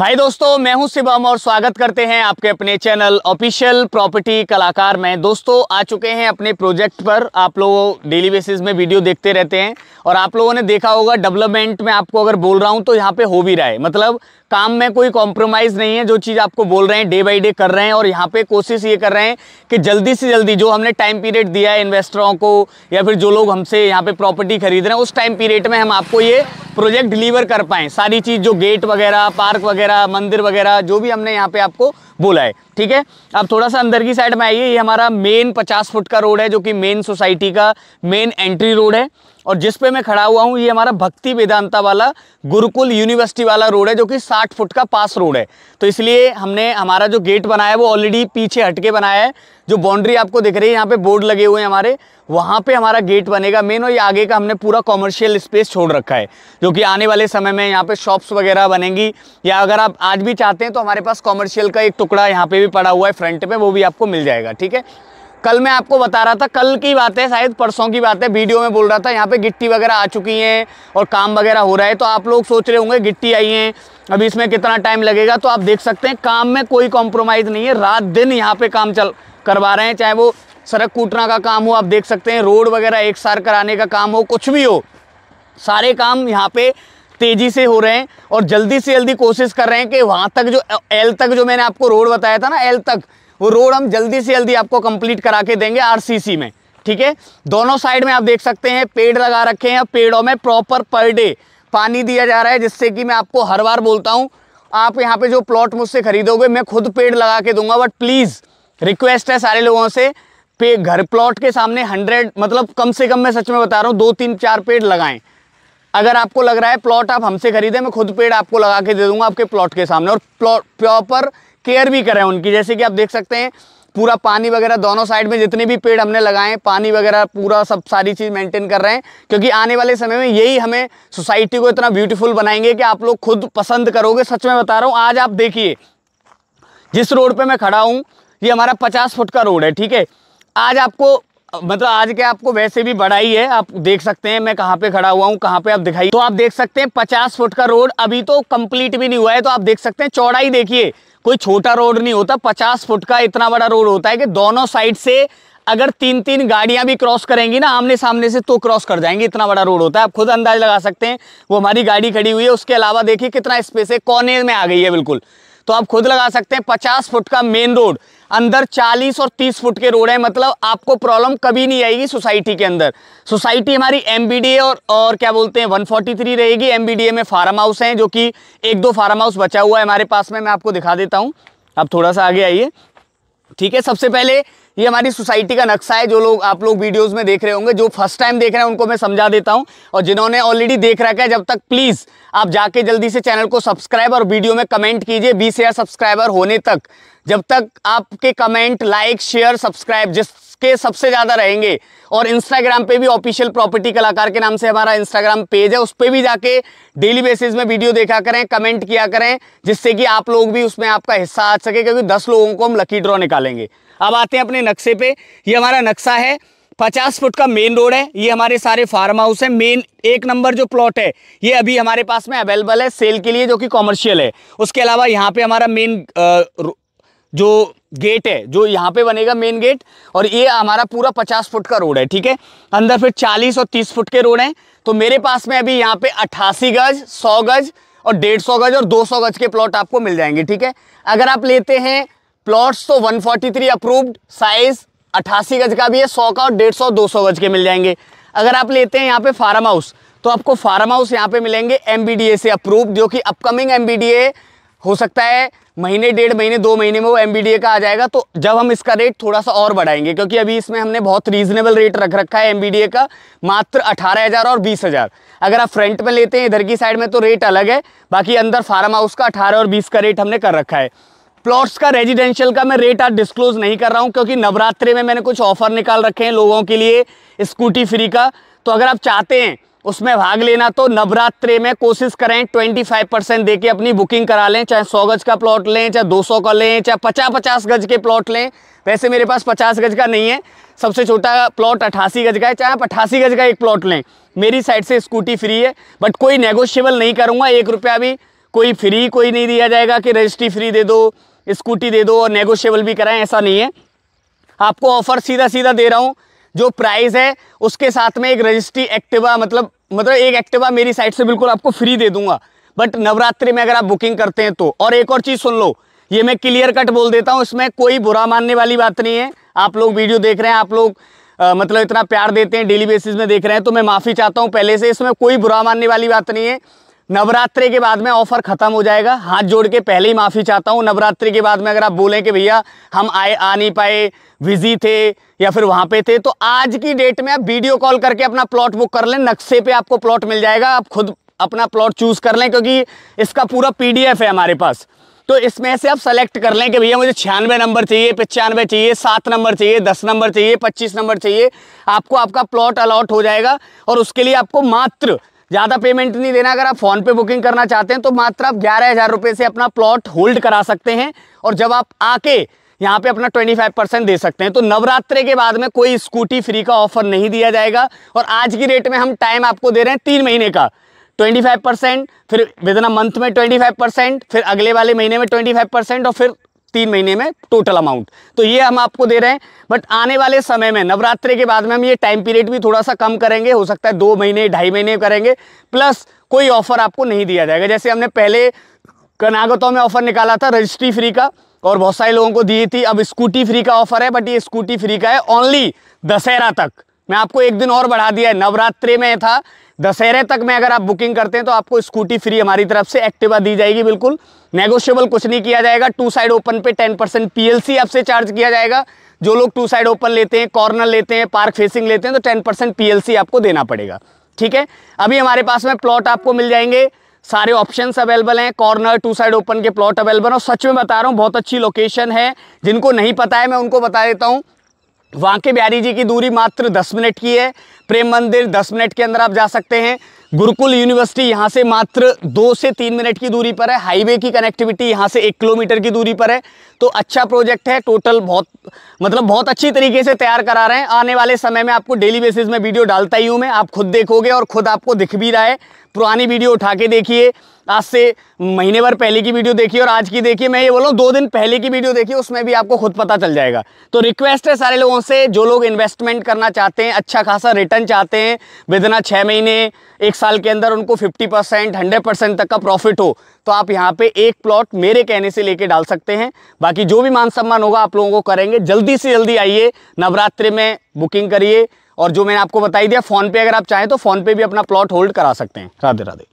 हाय दोस्तों मैं हूं शिवम और स्वागत करते हैं आपके अपने चैनल ऑफिशियल प्रॉपर्टी कलाकार में दोस्तों आ चुके हैं अपने प्रोजेक्ट पर आप लोग डेली बेसिस में वीडियो देखते रहते हैं और आप लोगों ने देखा होगा डेवलपमेंट में आपको अगर बोल रहा हूं तो यहां पे हो भी रहा है मतलब काम में कोई कॉम्प्रोमाइज़ नहीं है जो चीज़ आपको बोल रहे हैं डे बाई डे कर रहे हैं और यहाँ पे कोशिश ये कर रहे हैं कि जल्दी से जल्दी जो हमने टाइम पीरियड दिया है इन्वेस्टरों को या फिर जो लोग हमसे यहाँ पे प्रॉपर्टी खरीद रहे हैं उस टाइम पीरियड में हम आपको ये प्रोजेक्ट डिलीवर कर पाएँ सारी चीज़ जो गेट वगैरह पार्क वगैरह मंदिर वगैरह जो भी हमने यहाँ पर आपको बोला है ठीक है अब थोड़ा सा अंदर की साइड में आइए ये हमारा मेन पचास फुट का रोड है जो कि मेन सोसाइटी का मेन एंट्री रोड है और जिस पे मैं खड़ा हुआ हूँ ये हमारा भक्ति वेदांता वाला गुरुकुल यूनिवर्सिटी वाला रोड है जो कि 60 फुट का पास रोड है तो इसलिए हमने हमारा जो गेट बनाया है वो ऑलरेडी पीछे हटके बनाया है जो बाउंड्री आपको दिख रही है यहाँ पे बोर्ड लगे हुए हैं हमारे वहाँ पे हमारा गेट बनेगा मेन और ये आगे का हमने पूरा कॉमर्शियल स्पेस छोड़ रखा है जो कि आने वाले समय में यहाँ पे शॉप्स वगैरह बनेंगी या अगर आप आज भी चाहते हैं तो हमारे पास कॉमर्शियल का एक टुकड़ा यहाँ पे भी पड़ा हुआ है फ्रंट में वो भी आपको मिल जाएगा ठीक है कल मैं आपको बता रहा था कल की बात है शायद परसों की बात है वीडियो में बोल रहा था यहाँ पे गिट्टी वगैरह आ चुकी हैं और काम वगैरह हो रहा है तो आप लोग सोच रहे होंगे गिट्टी आई हैं अभी इसमें कितना टाइम लगेगा तो आप देख सकते हैं काम में कोई कॉम्प्रोमाइज़ नहीं है रात दिन यहाँ पे काम चल करवा रहे हैं चाहे वो सड़क कूटना का काम हो आप देख सकते हैं रोड वगैरह एक सार कराने का काम हो कुछ भी हो सारे काम यहाँ पे तेज़ी से हो रहे हैं और जल्दी से जल्दी कोशिश कर रहे हैं कि वहाँ तक जो एल तक जो मैंने आपको रोड बताया था ना एल तक वो रोड हम जल्दी से जल्दी आपको कंप्लीट करा के देंगे आरसीसी में ठीक है दोनों साइड में आप देख सकते हैं पेड़ लगा रखे हैं पेड़ों में प्रॉपर पर डे पानी दिया जा रहा है जिससे कि मैं आपको हर बार बोलता हूँ आप यहाँ पे जो प्लॉट मुझसे खरीदोगे मैं खुद पेड़ लगा के दूंगा बट प्लीज़ रिक्वेस्ट है सारे लोगों से पे घर प्लॉट के सामने हंड्रेड मतलब कम से कम मैं सच में बता रहा हूँ दो तीन चार पेड़ लगाएं अगर आपको लग रहा है प्लॉट आप हमसे खरीदें मैं खुद पेड़ आपको लगा के दे दूंगा आपके प्लॉट के सामने और प्लॉट प्रॉपर केयर भी करें उनकी जैसे कि आप देख सकते हैं पूरा पानी वगैरह दोनों साइड में जितने भी पेड़ हमने लगाए पानी वगैरह पूरा सब सारी चीज़ मेंटेन कर रहे हैं क्योंकि आने वाले समय में यही हमें सोसाइटी को इतना ब्यूटीफुल बनाएंगे कि आप लोग खुद पसंद करोगे सच में बता रहा हूँ आज आप देखिए जिस रोड पर मैं खड़ा हूँ ये हमारा पचास फुट का रोड है ठीक है आज आपको मतलब आज के आपको वैसे भी बड़ा ही है आप देख सकते हैं मैं कहाँ पे खड़ा हुआ हूँ कहाँ पे आप दिखाई तो आप देख सकते हैं पचास फुट का रोड अभी तो कंप्लीट भी नहीं हुआ है तो आप देख सकते हैं चौड़ाई देखिए कोई छोटा रोड नहीं होता पचास फुट का इतना बड़ा रोड होता है कि दोनों साइड से अगर तीन तीन गाड़ियां भी क्रॉस करेंगी ना आमने सामने से तो क्रॉस कर जाएंगे इतना बड़ा रोड होता है आप खुद अंदाज लगा सकते हैं वो हमारी गाड़ी खड़ी हुई है उसके अलावा देखिए कितना स्पेस है कोने में आ गई है बिल्कुल तो आप खुद लगा सकते हैं पचास फुट का मेन रोड अंदर चालीस और तीस फुट के रोड है मतलब आपको प्रॉब्लम कभी नहीं आएगी सोसाइटी के अंदर सोसाइटी हमारी एम और और क्या बोलते हैं 143 रहेगी एम में फार्म हाउस हैं जो कि एक दो फार्म हाउस बचा हुआ है हमारे पास में मैं आपको दिखा देता हूँ आप थोड़ा सा आगे आइए ठीक है सबसे पहले ये हमारी सोसाइटी का नक्शा है जो लोग आप लोग वीडियोस में देख रहे होंगे जो फर्स्ट टाइम देख रहे हैं उनको मैं समझा देता हूं और जिन्होंने ऑलरेडी देख रखा है जब तक प्लीज़ आप जाके जल्दी से चैनल को सब्सक्राइब और वीडियो में कमेंट कीजिए बीस हज़ार सब्सक्राइबर होने तक जब तक आपके कमेंट लाइक शेयर सब्सक्राइब जिसके सबसे ज़्यादा रहेंगे और इंस्टाग्राम पे भी ऑफिशियल प्रॉपर्टी कलाकार के नाम से हमारा इंस्टाग्राम पेज है उस पर भी जाके डेली बेसिस में वीडियो देखा करें कमेंट किया करें जिससे कि आप लोग भी उसमें आपका हिस्सा आ सके क्योंकि दस लोगों को हम लकी ड्रॉ निकालेंगे अब आते हैं अपने नक्शे पे ये हमारा नक्शा है पचास फुट का मेन रोड है ये हमारे सारे फार्म हाउस है मेन एक नंबर जो प्लॉट है ये अभी हमारे पास में अवेलेबल है सेल के लिए जो कि कॉमर्शियल है उसके अलावा यहाँ पे हमारा मेन जो गेट है जो यहाँ पे बनेगा मेन गेट और ये हमारा पूरा पचास फुट का रोड है ठीक है अंदर फिर चालीस और तीस फुट के रोड हैं तो मेरे पास में अभी यहाँ पे अट्ठासी गज सौ गज और डेढ़ सौ गज और दो सौ गज के प्लॉट आपको मिल जाएंगे ठीक है अगर आप लेते हैं प्लॉट्स तो 143 अप्रूव्ड साइज 88 गज का भी है 100 का और 150 200 गज के मिल जाएंगे अगर आप लेते हैं यहाँ पे फार्म हाउस तो आपको फार्म हाउस यहाँ पे मिलेंगे एम से अप्रूव जो कि अपकमिंग एम हो सकता है महीने डेढ़ महीने दो महीने में वो एम का आ जाएगा तो जब हम इसका रेट थोड़ा सा और बढ़ाएंगे क्योंकि अभी इसमें हमने बहुत रीजनेबल रेट रख रखा है एम का मात्र अठारह हज़ार और बीस हज़ार अगर आप फ्रंट में लेते हैं इधर की साइड में तो रेट अलग है बाकी अंदर फार्म हाउस का अठारह और बीस का रेट हमने कर रखा है प्लॉट्स का रेजिडेंशियल का मैं रेट आज डिस्क्लोज नहीं कर रहा हूँ क्योंकि नवरात्रि में मैंने कुछ ऑफर निकाल रखे हैं लोगों के लिए स्कूटी फ्री का तो अगर आप चाहते हैं उसमें भाग लेना तो नवरात्रि में कोशिश करें 25 परसेंट दे के अपनी बुकिंग करा लें चाहे 100 गज का प्लॉट लें चाहे 200 का लें चाहे पचास पचास गज के प्लॉट लें वैसे मेरे पास 50 गज का नहीं है सबसे छोटा प्लॉट अट्ठासी गज का है चाहे आप अट्ठासी गज का एक प्लॉट लें मेरी साइड से स्कूटी फ्री है बट कोई नेगोशियबल नहीं करूँगा एक रुपया भी कोई फ्री कोई नहीं दिया जाएगा कि रजिस्ट्री फ्री दे दो स्कूटी दे दो और नेगोशियबल भी कराएं ऐसा नहीं है आपको ऑफ़र सीधा सीधा दे रहा हूँ जो प्राइस है उसके साथ में एक रजिस्ट्री एक्टिवा मतलब मतलब एक एक्टिवा मेरी साइड से बिल्कुल आपको फ्री दे दूंगा बट नवरात्रि में अगर आप बुकिंग करते हैं तो और एक और चीज़ सुन लो ये मैं क्लियर कट बोल देता हूँ इसमें कोई बुरा मानने वाली बात नहीं है आप लोग वीडियो देख रहे हैं आप लोग आ, मतलब इतना प्यार देते हैं डेली बेसिस में देख रहे हैं तो मैं माफ़ी चाहता हूँ पहले से इसमें कोई बुरा मानने वाली बात नहीं है नवरात्रि के बाद में ऑफर खत्म हो जाएगा हाथ जोड़ के पहले ही माफ़ी चाहता हूँ नवरात्रि के बाद में अगर आप बोलें कि भैया हम आए आ नहीं पाए विजी थे या फिर वहाँ पे थे तो आज की डेट में आप वीडियो कॉल करके अपना प्लॉट बुक कर लें नक्शे पे आपको प्लॉट मिल जाएगा आप खुद अपना प्लॉट चूज़ कर लें क्योंकि इसका पूरा पी है हमारे पास तो इसमें से आप सेलेक्ट कर लें कि भैया मुझे छियानवे नंबर चाहिए पचानवे चाहिए सात नंबर चाहिए दस नंबर चाहिए पच्चीस नंबर चाहिए आपको आपका प्लॉट अलॉट हो जाएगा और उसके लिए आपको मात्र ज़्यादा पेमेंट नहीं देना अगर आप फ़ोन पे बुकिंग करना चाहते हैं तो मात्र आप ग्यारह हज़ार रुपये से अपना प्लॉट होल्ड करा सकते हैं और जब आप आके यहाँ पे अपना 25 परसेंट दे सकते हैं तो नवरात्रे के बाद में कोई स्कूटी फ्री का ऑफर नहीं दिया जाएगा और आज की रेट में हम टाइम आपको दे रहे हैं तीन महीने का 25 परसेंट फिर विदिन अ मंथ में 25 परसेंट फिर अगले वाले महीने में 25 परसेंट और फिर तीन महीने में टोटल अमाउंट तो ये हम आपको दे रहे हैं बट आने वाले समय में नवरात्रि के बाद में हम ये टाइम पीरियड भी थोड़ा सा कम करेंगे हो सकता है दो महीने ढाई महीने करेंगे प्लस कोई ऑफर आपको नहीं दिया जाएगा जैसे हमने पहले कनागतों में ऑफर निकाला था रजिस्ट्री फ्री का और बहुत सारे लोगों को दी थी अब स्कूटी फ्री का ऑफर है बट ये स्कूटी फ्री का है ओनली दशहरा तक मैं आपको एक दिन और बढ़ा दिया है नवरात्रि में था दशहरे तक में अगर आप बुकिंग करते हैं तो आपको स्कूटी फ्री हमारी तरफ से एक्टिवा दी जाएगी बिल्कुल नेगोशियबल कुछ नहीं किया जाएगा टू साइड ओपन पे टेन परसेंट पी आपसे चार्ज किया जाएगा जो लोग टू साइड ओपन लेते हैं कॉर्नर लेते हैं पार्क फेसिंग लेते हैं तो टेन परसेंट पी आपको देना पड़ेगा ठीक है अभी हमारे पास में प्लॉट आपको मिल जाएंगे सारे ऑप्शंस अवेलेबल हैं कॉर्नर टू साइड ओपन के प्लॉट अवेलेबल हैं सच में बता रहा हूँ बहुत अच्छी लोकेशन है जिनको नहीं पता है मैं उनको बता देता हूँ वहाँ के बिहारी जी की दूरी मात्र दस मिनट की है प्रेम मंदिर दस मिनट के अंदर आप जा सकते हैं गुरुकुल यूनिवर्सिटी यहाँ से मात्र दो से तीन मिनट की दूरी पर है हाईवे की कनेक्टिविटी यहाँ से एक किलोमीटर की दूरी पर है तो अच्छा प्रोजेक्ट है टोटल बहुत मतलब बहुत अच्छी तरीके से तैयार करा रहे हैं आने वाले समय में आपको डेली बेसिस में वीडियो डालता ही हूँ मैं आप खुद देखोगे और खुद आपको दिख भी रहा है पुरानी वीडियो उठा के देखिए आज से महीने भर पहले की वीडियो देखिए और आज की देखिए मैं ये बोल हूँ दो दिन पहले की वीडियो देखिए उसमें भी आपको खुद पता चल जाएगा तो रिक्वेस्ट है सारे लोगों से जो लोग इन्वेस्टमेंट करना चाहते हैं अच्छा खासा रिटर्न चाहते हैं विदिन अ छः महीने एक साल के अंदर उनको 50 परसेंट हंड्रेड परसेंट तक का प्रॉफिट हो तो आप यहाँ पर एक प्लॉट मेरे कहने से लेके डाल सकते हैं बाकी जो भी मान सम्मान होगा आप लोगों को करेंगे जल्दी से जल्दी आइए नवरात्रि में बुकिंग करिए और जो मैंने आपको बताई दिया फ़ोन पे अगर आप चाहें तो फ़ोन पे भी अपना प्लॉट होल्ड करा सकते हैं राधे राधे